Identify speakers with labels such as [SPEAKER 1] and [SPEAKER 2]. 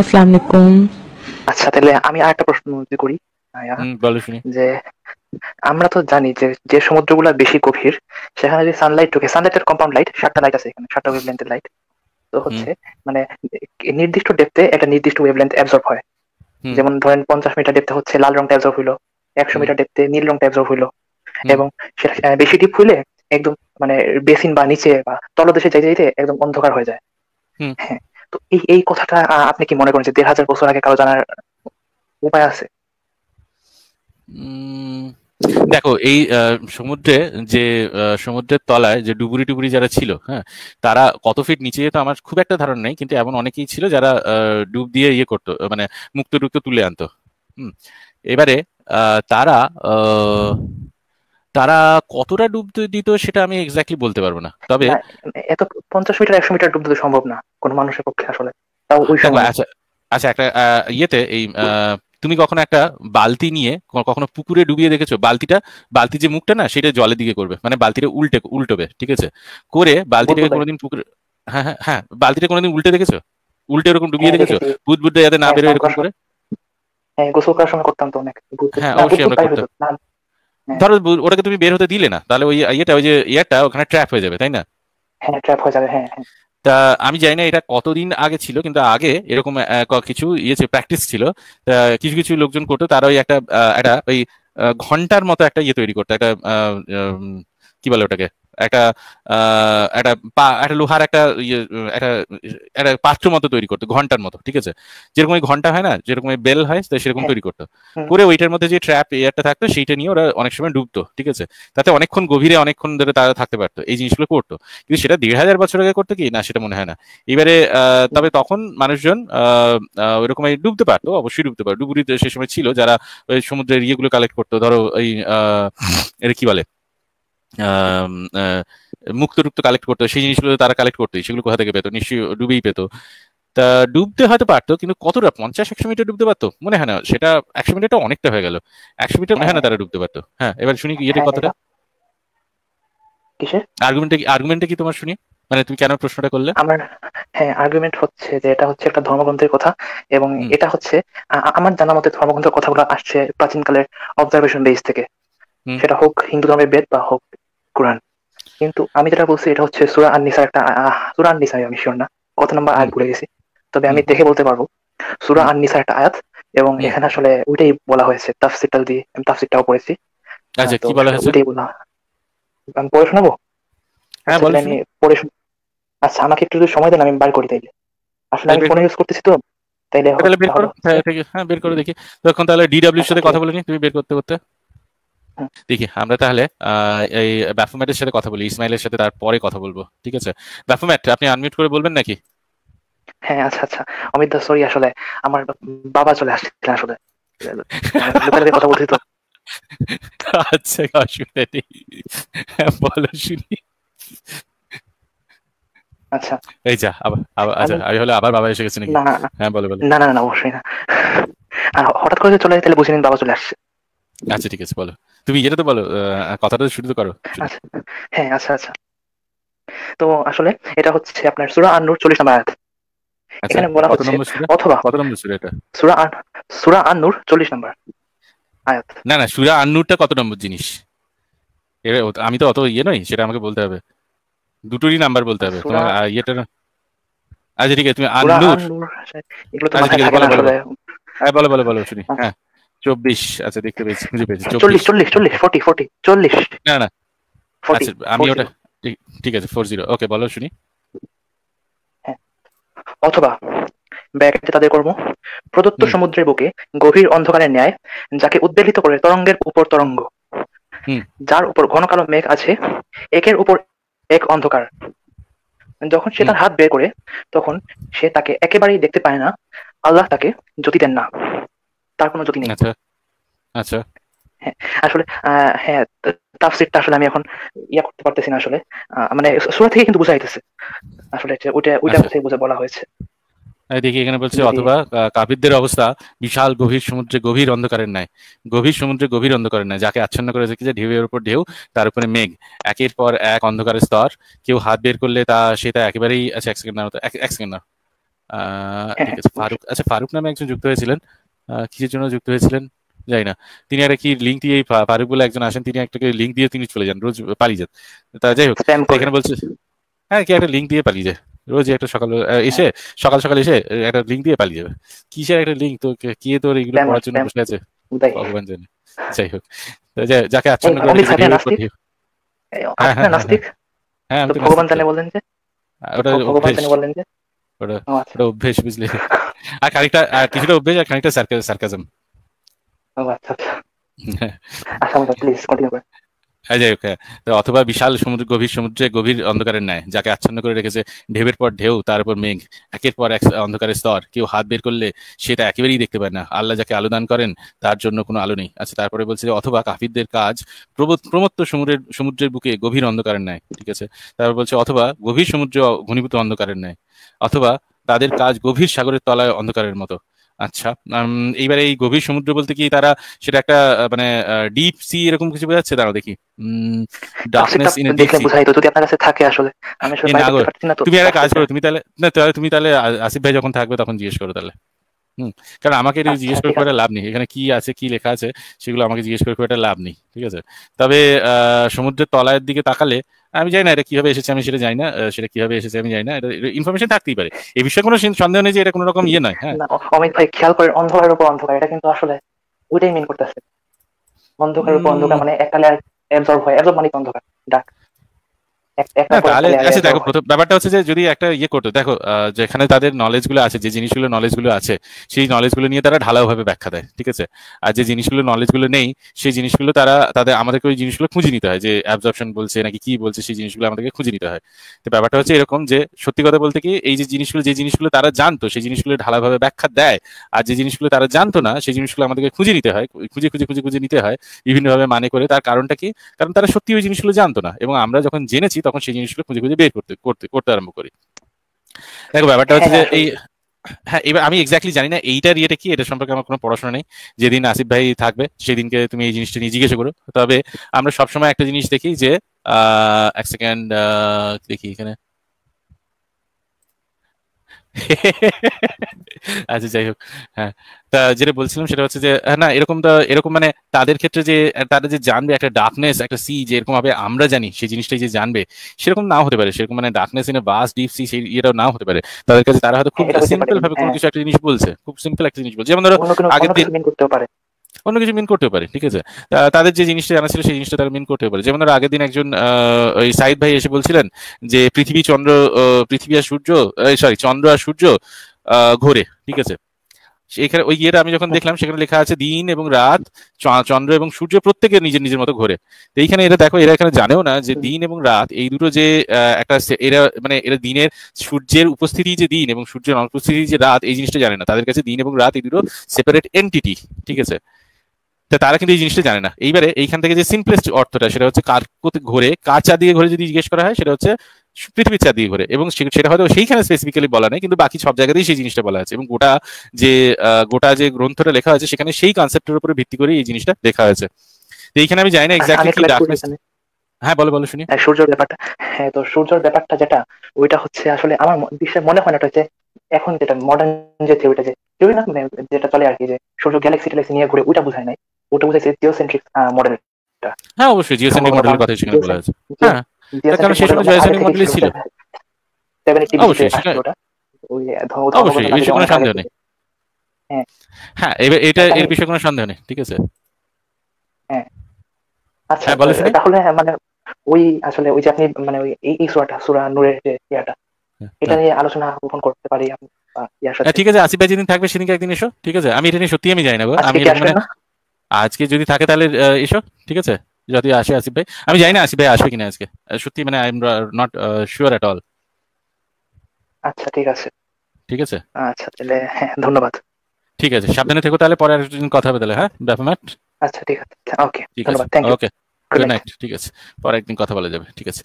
[SPEAKER 1] আসসালামু আলাইকুম
[SPEAKER 2] আচ্ছা তাহলে আমি আরেকটা প্রশ্ন যদি করি যে আমরা তো জানি যে যে সমুদ্রগুলো বেশি গভীর সেখানে যে সানলাইট ঢোকে সানলাইটের কম্পাউন্ড লাইট সাতটা লাইট আছে এখানে সাতটা ওয়েভলেন্থের লাইট তো হচ্ছে মানে নির্দিষ্ট ডেপথে একটা নির্দিষ্ট ওয়েভলেন্থ অ্যাবজর্ব হয় যেমন ধরেন পঞ্চাশ মিটার ডেপথে হচ্ছে লাল রংটা অ্যাবজর্ব হইলো একশো মিটার ডেপথে নীল রংটা অ্যাবজর্ব হইলো এবং সেটা বেশি ডিপ হইলে একদম মানে বেসিন বা নিচে বা তলদেশে যাইতে যাইতে একদম অন্ধকার হয়ে যায় হ্যাঁ তো এই এই কথাটা আপনি কি মনে করেন যে দেড় হাজার বছর আগে কারো জানার উপায় আছে
[SPEAKER 1] দেখো এই সমুদ্রে যে সমুদ্রের তলায় যে ডুবুরি টুবুরি যারা ছিল হ্যাঁ তারা কত ফিট নিচে যেত আমার খুব একটা ধারণা নেই কিন্তু এমন অনেকেই ছিল যারা ডুব দিয়ে ইয়ে করতো মানে মুক্ত টুক্ত তুলে আনতো হম এবারে তারা তারা কতটা ডুব দিত সেটা আমি এক্স্যাক্টলি বলতে পারবো না তবে
[SPEAKER 2] এত পঞ্চাশ মিটার একশো মিটার ডুব দিতে সম্ভব না কোনো মানুষের পক্ষে আসলে
[SPEAKER 1] তাও ওই সময় আচ্ছা আচ্ছা একটা ইয়েতে এই তুমি কখনো একটা বালতি নিয়ে কখনো পুকুরে ডুবিয়ে দেখেছো বালতিটা বালতি যে মুখটা না সেটা জলের দিকে করবে মানে বালতিটা উল্টে উল্টোবে ঠিক আছে করে বালতিটাকে কোনোদিন পুকুরে হ্যাঁ হ্যাঁ হ্যাঁ বালতিটা কোনোদিন উল্টে দেখেছো উল্টে এরকম ডুবিয়ে হ্যাঁ, দেখেছো বুধ বুধটা যাতে না হ্যাঁ, বেরোয় এরকম করে
[SPEAKER 2] হ্যাঁ গোসল করার সময় করতাম তো অনেক হ্যাঁ অবশ্যই আমরা
[SPEAKER 1] করতাম হ্যাঁ। ধরো ওটাকে তুমি বের হতে দিলে না তাহলে ওই ইয়েটা ওই যে ইয়েটা ওখানে ট্র্যাপ হয়ে যাবে তাই না
[SPEAKER 2] হ্যাঁ ট্র্যাপ হয়ে যাবে হ্যাঁ, হ্যাঁ
[SPEAKER 1] তা আমি জানি না এটা কতদিন আগে ছিল কিন্তু আগে এরকম কিছু ইয়ে প্র্যাকটিস ছিল কিছু কিছু লোকজন করতো তারা ওই একটা একটা ওই ঘন্টার মতো একটা ইয়ে তৈরি করতো একটা কি বলে ওটাকে একটা একটা পা একটা লোহার একটা ইয়ে একটা একটা পাত্র মতো তৈরি করতো ঘন্টার মতো ঠিক আছে যেরকম ঘন্টা হয় না যেরকম বেল হয় সেরকম হ্যাঁ। তৈরি করতো করে ওইটার মধ্যে যে ট্র্যাপ এয়ারটা থাকতো সেইটা নিয়ে ওরা অনেক সময় ডুবতো ঠিক আছে তাতে অনেকক্ষণ গভীরে অনেকক্ষণ ধরে তারা থাকতে পারতো এই জিনিসগুলো করতো কিন্তু সেটা দেড় হাজার বছর আগে করতো কি না সেটা মনে হয় না এবারে তবে তখন মানুষজন আহ ওইরকম ডুবতে পারতো অবশ্যই ডুবতে পারতো ডুবুরিতে সে সময় ছিল যারা ওই সমুদ্রের ইয়েগুলো কালেক্ট করতো ধরো এই কি বলে মুক্তরুক্ত কালেক্ট করতো সেই জিনিসগুলো তারা কালেক্ট করতো সেগুলো কোথা থেকে পেতো নিশ্চয়ই ডুবেই পেতো তা ডুবতে হয়তো পারতো কিন্তু কতটা পঞ্চাশ একশো মিটার ডুবতে পারতো মনে হয় না সেটা একশো মিটারটা অনেকটা হয়ে গেল একশো মিটার মনে হয় না তারা ডুবতে পারতো হ্যাঁ এবার শুনি ইয়েটা হ্যাঁ, কথাটা আর্গুমেন্টে আর্গুমেন্টে কি তোমার শুনি মানে তুমি কেন প্রশ্নটা করলে আমার
[SPEAKER 2] হ্যাঁ আর্গুমেন্ট হচ্ছে যে এটা হচ্ছে একটা ধর্মগ্রন্থের কথা এবং এটা হচ্ছে আমার জানা মতে ধর্মগ্রন্থের কথাগুলো আসছে প্রাচীনকালের অবজারভেশন বেস থেকে সেটা হোক হিন্দু ধর্মের বেদ বা হোক কোরআন কিন্তু আমি যেটা বলছি এটা হচ্ছে সুরা আন নিসার একটা সুরা আন নিসা আমি শিওর না কত নাম্বার আয়াত ভুলে গেছি তবে আমি দেখে বলতে পারবো সুরা আন নিসার একটা আয়াত এবং এখানে আসলে ওইটাই বলা হয়েছে তাফসিরটা দিয়ে আমি তাফসিরটাও পড়েছি
[SPEAKER 1] আচ্ছা হ্যাঁ, কি বলা হয়েছে ওইটাই
[SPEAKER 2] বলা আমি পড়ে শোনাবো হ্যাঁ আচ্ছা, বলেন আমি পড়ে আচ্ছা আমাকে একটু সময় দেন আমি বার করি তাইলে আসলে আমি হ্যাঁ, ফোন ইউজ করতেছি তো
[SPEAKER 1] তাইলে তাহলে বের করো হ্যাঁ, হ্যাঁ বের করে দেখি তখন তাহলে ডিডব্লিউ আচ্ছা, এর সাথে আচ্ছা। কথা বলে নি তুমি বের করতে করতে দেখি আমরা তাহলে এই ব্যাফোম্যাটের সাথে কথা বলি ইসমাইলের সাথে তারপরে কথা বলবো ঠিক আছে ব্যাফোম্যাট আপনি আনমিউট করে বলবেন নাকি
[SPEAKER 2] হ্যাঁ আচ্ছা আচ্ছা অমিত দা সরি আসলে আমার বাবা চলে আসছিল আসলে
[SPEAKER 1] কথা বলতে তো আচ্ছা অসুবিধা নেই হ্যাঁ, বলো শুনি আচ্ছা এই যা আবার আচ্ছা আমি হলে আবার বাবা এসে গেছে নাকি হ্যাঁ বলো বলো না
[SPEAKER 2] না না অবশ্যই না আর হঠাৎ করে চলে তাহলে বুঝে নিন বাবা চলে আসছে
[SPEAKER 1] আচ্ছা ঠিক আছে বলো তুমি যেটা তো বলো কথাটা শুরু করো আচ্ছা,
[SPEAKER 2] হ্যাঁ আচ্ছা আচ্ছা তো আসলে এটা হচ্ছে আপনার সুরা আন চল্লিশ 40 নম্বর আয়াত
[SPEAKER 1] আচ্ছা, এখানে বলা হচ্ছে অথবা কত নম্বর সুরা এটা
[SPEAKER 2] সুরা সুরা সূরা চল্লিশ নূর নম্বর
[SPEAKER 1] আয়াত না না সুরা আন কত নম্বর জিনিস আমি তো অত ইয়ে নই সেটা আমাকে বলতে হবে দুটোরই নাম্বার বলতে হবে তোমার ইয়েটা না আচ্ছা ঠিক আছে তুমি আন এগুলো তো আচ্ছা, হ্যাঁ, বলো বলো বলো শুনি হ্যাঁ, হ্যাঁ। চব্বিশ আচ্ছা দেখতে পেয়েছি খুঁজে পেয়েছি চল্লিশ
[SPEAKER 2] চল্লিশ চল্লিশ ফোর্টি ফোর্টি চল্লিশ
[SPEAKER 1] না না আচ্ছা আমি ওটা ঠিক আছে ফোর জিরো ওকে বলো শুনি
[SPEAKER 2] হ্যাঁ। অথবা তাদের কর্ম প্রদত্ত সমুদ্রের বুকে গভীর অন্ধকারের ন্যায় যাকে উদ্বেলিত করে তরঙ্গের উপর তরঙ্গ যার উপর ঘন কালো মেঘ আছে একের উপর এক অন্ধকার যখন সে তার হাত বের করে তখন সে তাকে একেবারেই দেখতে পায় না আল্লাহ তাকে জ্যোতি দেন না তার কোনো গতি নেই আচ্ছা আচ্ছা হ্যাঁ, আসলে হ্যাঁ তাফসিরটা আসলে আমি এখন ইয়া করতে পারতেছি না আসলে মানে থেকে কিন্তু আসলে ওইটা ওইটা আচ্ছা। থেকে বলা হয়েছে
[SPEAKER 1] এখানে বলছে অথবা অবস্থা বিশাল গভীর সমুদ্রে গভীর অন্ধকারের ন্যায় গভীর সমুদ্রে গভীর অন্ধকারের ন্যায় যাকে আচ্ছন্ন করে রেখেছে ঢেউয়ের উপর ঢেউ তার উপরে মেঘ একের পর এক অন্ধকারের স্তর কেউ হাত বের করলে তা সে তা একেবারেই আচ্ছা এক সেকেন্ড না এক সেকেন্ড না হ্যাঁ, হ্যাঁ। ফারুক আচ্ছা ফারুক নামে একজন যুক্ত হয়েছিলেন কিসের জন্য যুক্ত হয়েছিলেন যাই না তিনি আর কি লিঙ্ক দিয়ে ফারুক বলে একজন আসেন তিনি একটাকে লিঙ্ক দিয়ে তিনি চলে যান রোজ পালিয়ে যান তা যাই হোক এখানে বলছে হ্যাঁ কি একটা লিঙ্ক দিয়ে পালিয়ে যায় রোজ একটা সকাল হ্যাঁ। এসে সকাল সকাল এসে একটা লিঙ্ক দিয়ে পালিয়ে যাবে কিসের একটা লিঙ্ক তো কে তোর এগুলো পড়ার জন্য বসে আছে ভগবান জানে যাই হোক যাকে আচ্ছন্ন করে হ্যাঁ, হ্যাঁ, হ্যাঁ ভগবান জানে
[SPEAKER 2] বলেন যে ওটা ভগবান জানে বলেন যে
[SPEAKER 1] আচ্ছা। ওটা অভ্যেস বুঝলি আর খানিকটা কিছুটা অভ্যেস আর খানিকটা সার্কাজম আচ্ছা আচ্ছা হ্যাঁ।
[SPEAKER 2] আচ্ছা প্লিজ আচ্ছা, কন্টিনিউ
[SPEAKER 1] হ্যাঁ, যাই হোক হ্যাঁ। অথবা বিশাল সমুদ্র গভীর সমুদ্রে গভীর অন্ধকারের ন্যায় যাকে আচ্ছন্ন করে রেখেছে ঢেবের পর ঢেউ তার উপর মেঘ একের পর এক অন্ধকারের স্তর কেউ হাত বের করলে সেটা একেবারেই দেখতে পায় না আল্লাহ যাকে আলো দান করেন তার জন্য কোনো আলো নেই আচ্ছা তারপরে বলছে যে অথবা কাফিরদের কাজ প্রমত্ত সমুদ্রের সমুদ্রের বুকে গভীর অন্ধকারের ন্যায় ঠিক আছে তারপর বলছে অথবা গভীর সমুদ্র ঘনীভূত অন্ধকারের ন্যায় অথবা তাদের কাজ গভীর সাগরের তলায় অন্ধকারের মতো আচ্ছা এইবার এই গভীর সমুদ্র বলতে কি তারা সেটা একটা মানে ডিপ সি এরকম কিছু বোঝাচ্ছে দাঁড়াও দেখি ডার্কনেস ইন ডিপ সি যদি
[SPEAKER 2] আপনার কাছে থাকে আসলে আমি আসলে তুমি একটা কাজ করো
[SPEAKER 1] তুমি তাহলে না তাহলে তুমি তাহলে আসিফ ভাই যখন থাকবে তখন জিজ্ঞেস করো তাহলে হুম কারণ আমাকে এটা আচ্ছা, জিজ্ঞেস করে একটা লাভ নেই এখানে কি আছে কি লেখা আছে সেগুলো আমাকে জিজ্ঞেস করে একটা লাভ নেই ঠিক আছে তবে সমুদ্রের তলায়ের দিকে তাকালে আমি জানি না এটা কিভাবে এসেছে আমি সেটা জানি না সেটা কিভাবে এসেছে আমি জানি না এটা ইনফরমেশন থাকতেই পারে এই বিষয়ে কোনো সন্দেহ নেই যে এটা কোনো রকম ইয়ে নয় হ্যাঁ
[SPEAKER 2] অমিত ভাই খেয়াল করে অন্ধকারের উপর অন্ধকার এটা কিন্তু আসলে ওইটাই মিন করতেছে অন্ধকারের উপর অন্ধকার মানে একটা লেয়ার অ্যাবজর্ব হয় অ্যাবজর্ব মানে অন্ধকার ডাক
[SPEAKER 1] তাহলে আচ্ছা দেখো প্রথম ব্যাপারটা হচ্ছে যে যদি একটা ইয়ে করতো দেখো যেখানে তাদের নলেজ গুলো আছে যে জিনিসগুলো নলেজ গুলো আছে সেই নলেজ গুলো নিয়ে তারা ঢালাও ভাবে ব্যাখ্যা দেয় ঠিক আছে আর যে জিনিসগুলো নলেজ গুলো নেই সেই জিনিসগুলো তারা তাদের আমাদেরকে ওই জিনিসগুলো খুঁজে নিতে হয় যে অ্যাবজর্পশন বলছে নাকি কি বলছে সেই জিনিসগুলো আমাদেরকে খুঁজে নিতে হয় তো ব্যাপারটা হচ্ছে এরকম যে সত্যি কথা বলতে কি এই যে জিনিসগুলো যে জিনিসগুলো তারা জানতো সেই জিনিসগুলো ভাবে ব্যাখ্যা দেয় আর যে জিনিসগুলো তারা জানতো না সেই জিনিসগুলো আমাদেরকে খুঁজে নিতে হয় খুঁজে খুঁজে খুঁজে খুঁজে নিতে হয় বিভিন্নভাবে মানে করে তার কারণটা কি কারণ তারা সত্যি ওই জিনিসগুলো জানতো না এবং আমরা যখন জেনেছি তখন সেই জিনিসগুলো খুঁজে খুঁজে বের করতে করতে করতে আরম্ভ করি দেখো হ্যাঁ, ব্যাপারটা হচ্ছে হ্যাঁ, যে এই হ্যাঁ এবার আমি এক্স্যাক্টলি জানি না এইটার ইয়েটা কি এটা সম্পর্কে আমার কোনো পড়াশোনা নেই যেদিন আসিফ ভাই থাকবে সেদিনকে তুমি এই জিনিসটা নিয়ে জিজ্ঞেস করো তবে আমরা সবসময় একটা জিনিস দেখি যে এক সেকেন্ড দেখি এখানে আচ্ছা যাই হোক হ্যাঁ তা যেটা বলছিলাম সেটা হচ্ছে যে হ্যাঁ, না তো এরকম মানে তাদের ক্ষেত্রে যে তারা যে জানবে একটা ডার্কনেস একটা সি যে এরকম ভাবে আমরা জানি সেই জিনিসটাই যে জানবে সেরকম নাও হতে পারে সেরকম মানে ডার্কনেস ইন বাস ডিপ সি সেই ইয়েটাও নাও হতে পারে তাদের কাছে তারা হয়তো খুব সিম্পল হ্যাঁ, ভাবে কোনো হ্যাঁ। কিছু একটা জিনিস বলছে খুব সিম্পল একটা জিনিস বলছে যেমন ধরো আগের দিন করতে পারে অন্য কিছু মিন করতে পারে ঠিক আছে তাদের যে জিনিসটা জানা ছিল সেই জিনিসটা তারা মিন করতে পারে যেমন আগের দিন একজন ওই সাইদ ভাই এসে বলছিলেন যে পৃথিবী চন্দ্র পৃথিবী আর সূর্য সরি চন্দ্র আর সূর্য ঘোরে ঠিক আছে এখানে ওই ইয়েটা আমি যখন হ্যাঁ। দেখলাম সেখানে লেখা আছে দিন এবং রাত চন্দ্র এবং সূর্য প্রত্যেকের নিজের নিজের মতো ঘোরে তো এইখানে এটা দেখো এরা এখানে জানেও না যে দিন এবং রাত এই দুটো যে একটা এরা মানে এরা দিনের সূর্যের উপস্থিতি যে দিন এবং সূর্যের অনুপস্থিতি যে রাত এই জিনিসটা জানে না তাদের কাছে দিন এবং রাত এই দুটো সেপারেট এন্টিটি ঠিক আছে তারা কিন্তু এই জিনিসটা জানে না এইবারে এইখান থেকে যে সিম্পলেস্ট অর্থটা সেটা হচ্ছে কার ঘুরে কার চা দিয়ে ঘুরে যদি জিজ্ঞেস করা হয় সেটা হচ্ছে পৃথিবীর চা দিয়ে ঘুরে এবং সেটা হয়তো সেইখানে স্পেসিফিক্যালি বলা নেই কিন্তু বাকি সব জায়গাতেই সেই জিনিসটা বলা আছে এবং গোটা যে গোটা যে গ্রন্থটা লেখা হয়েছে সেখানে সেই কনসেপ্টের উপরে ভিত্তি করে এই জিনিসটা লেখা হয়েছে এইখানে আমি জানি না এক্স্যাক্টলি কি হ্যাঁ বলো বলো
[SPEAKER 2] শুনি হ্যাঁ, সূর্যর ব্যাপারটা হ্যাঁ তো সূর্যর ব্যাপারটা যেটা ওইটা হচ্ছে আসলে আমার বিষয়ে মনে হয় না ওটা হচ্ছে এখন যেটা মডার্ন যে থিওরিটা যে থিওরি না মানে যেটা চলে আর কি যে সূর্য গ্যালাক্সি ট্যালাক্সি নিয়ে ঘুরে ওইটা বোঝায় নাই ওটা বুঝাইছে জিওসেন্ট্রিক
[SPEAKER 1] মডেলটা হ্যাঁ অবশ্যই জিওসেন্ট্রিক মডেলের কথা সেখানে বলা আছে
[SPEAKER 2] হ্যাঁ কারণ জিওসেন্ট্রিক মডেলই ছিল অবশ্যই এই বিষয়ে কোনো সন্দেহ নেই হ্যাঁ, হ্যাঁ
[SPEAKER 1] এবার এটা এর বিষয়ে কোনো সন্দেহ নেই ঠিক আছে
[SPEAKER 2] হ্যাঁ আচ্ছা হ্যাঁ, তাহলে হ্যাঁ, মানে ওই আসলে ওই যে আপনি মানে ওই এই নূরের যে ইয়াটা এটা নিয়ে আলোচনা গ্রহণ করতে পারি
[SPEAKER 1] ঠিক আছে আসিফ ভাই যেদিন থাকবে সেদিনকে একদিন এসো ঠিক আছে আমি এটা নিয়ে সত্যি আমি যাই না আমি আজকে যদি থাকে তাহলে এসো ঠিক আছে যদি আসে আসিফ ভাই আমি জানি না আসিফ ভাই আসবে কিনা আজকে সত্যি মানে I am not sure at all আচ্ছা ঠিক আছে ঠিক আছে
[SPEAKER 2] আচ্ছা তাহলে হ্যাঁ ধন্যবাদ
[SPEAKER 1] ঠিক আছে সাবধানে থেকো তাহলে পরে একদিন কথা হবে তাহলে হ্যাঁ ব্যাপার আচ্ছা ঠিক আছে okay thank you okay good night ঠিক আছে পরে একদিন কথা বলা যাবে ঠিক আছে